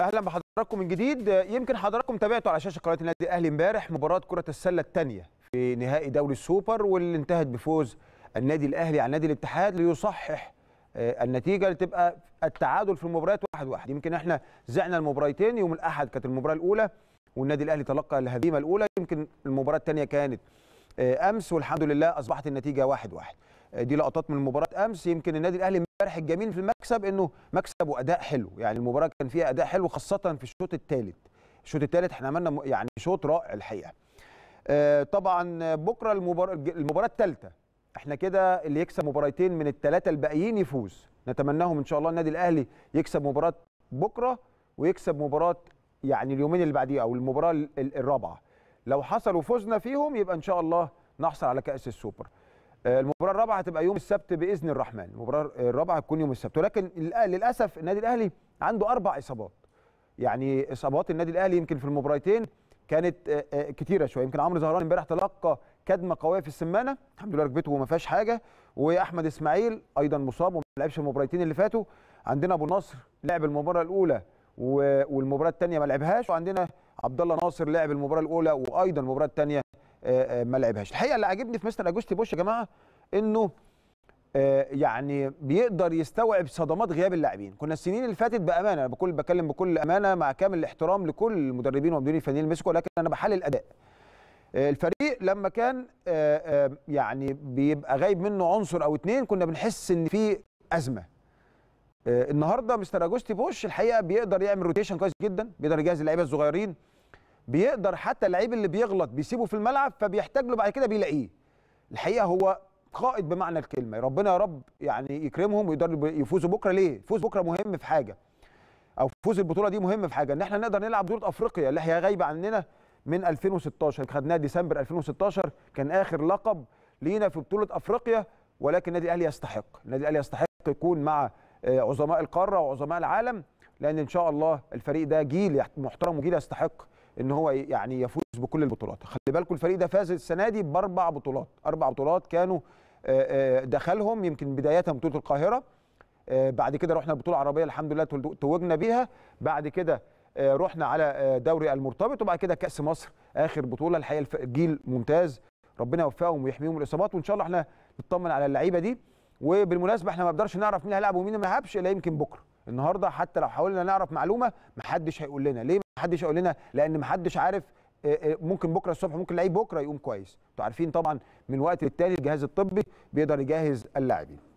اهلا بحضراتكم من جديد يمكن حضراتكم تابعتوا على شاشه قناه النادي الاهلي امبارح مباراه كره السله الثانيه في نهائي دوري السوبر واللي انتهت بفوز النادي الاهلي على نادي الاتحاد ليصحح آه، النتيجه لتبقى التعادل في المباريات واحد واحد يمكن احنا زعنا المباراتين يوم الاحد كانت المباراه الاولى والنادي الاهلي تلقى الهزيمه الاولى يمكن المباراه الثانيه كانت آه، امس والحمد لله اصبحت النتيجه واحد واحد دي لقطات من مباراه امس يمكن النادي الاهلي امبارح الجميل في المكسب انه مكسب واداء حلو يعني المباراه كان فيها اداء حلو خاصه في الشوط الثالث الشوط الثالث احنا عملنا يعني شوط رائع الحقيقه آه، طبعا بكره المباراه المباراه الثالثه احنا كده اللي يكسب مباراتين من الثلاثه الباقيين يفوز نتمناهم ان شاء الله النادي الاهلي يكسب مباراه بكره ويكسب مباراه يعني اليومين اللي بعديه او المباراه الرابعه لو حصل وفزنا فيهم يبقى ان شاء الله نحصل على كاس السوبر آه، المباراه الرابعه هتبقى يوم السبت باذن الرحمن المباراه الرابعه هتكون يوم السبت ولكن للاسف النادي الاهلي عنده اربع اصابات يعني اصابات النادي الاهلي يمكن في المباراتين كانت آه، آه، كتيره شويه يمكن عمرو زهران امبارح تلقى كدمه قويه في السمانه الحمد لله ركبته وما فيهاش حاجه واحمد اسماعيل ايضا مصاب وما لعبش المباراتين اللي فاتوا عندنا ابو نصر لعب المباراه الاولى والمباراه الثانيه ما لعبهاش وعندنا عبد الله ناصر لعب المباراه الاولى وايضا المباراه الثانيه آه، آه، ما لعبهاش الحقيقه اللي عاجبني في مستر اجوستي بوش يا جماعه انه آه، يعني بيقدر يستوعب صدمات غياب اللاعبين كنا السنين اللي فاتت بامانه بكل بكلم بكل امانه مع كامل الاحترام لكل المدربين والمديرين الفنيين اللي مسكوا لكن انا بحلل اداء الفريق لما كان يعني بيبقى غايب منه عنصر او اتنين كنا بنحس ان في ازمه النهارده مستر اجوستي بوش الحقيقه بيقدر يعمل روتيشن كويس جدا بيقدر يجهز اللعيبه الصغيرين بيقدر حتى اللعيب اللي بيغلط بيسيبه في الملعب فبيحتاج له بعد كده بيلاقيه الحقيقه هو قائد بمعنى الكلمه ربنا يا رب يعني يكرمهم ويقدروا يفوزوا بكره ليه فوز بكره مهم في حاجه او فوز البطوله دي مهم في حاجه ان احنا نقدر نلعب بطوله افريقيا اللي هي غايبه عننا من 2016 خدناها ديسمبر 2016 كان اخر لقب لينا في بطوله افريقيا ولكن النادي الاهلي يستحق النادي الاهلي يستحق يكون مع آه، عظماء القاره وعظماء العالم لان ان شاء الله الفريق ده جيل محترم وجيل يستحق ان هو يعني يفوز بكل البطولات خلي بالكم الفريق ده فاز السنه دي باربع بطولات اربع بطولات كانوا دخلهم يمكن بدايه بطوله القاهره بعد كده رحنا البطوله العربيه الحمد لله توجنا بيها بعد كده رحنا على دوري المرتبط وبعد كده كاس مصر اخر بطوله الحقيقه الجيل ممتاز ربنا يوفقهم ويحميهم الاصابات وان شاء الله احنا نطمن على اللعيبه دي وبالمناسبه احنا ما بنقدرش نعرف مين هيلعب ومين ما هيلعبش الا يمكن بكره النهارده حتى لو حاولنا نعرف معلومه محدش هيقول لنا ليه محدش هيقول لنا لان محدش عارف آه، آه، ممكن بكره الصبح ممكن لعيب بكره يقوم كويس انتوا عارفين طبعا من وقت للتاني الجهاز الطبي بيقدر يجهز اللاعبين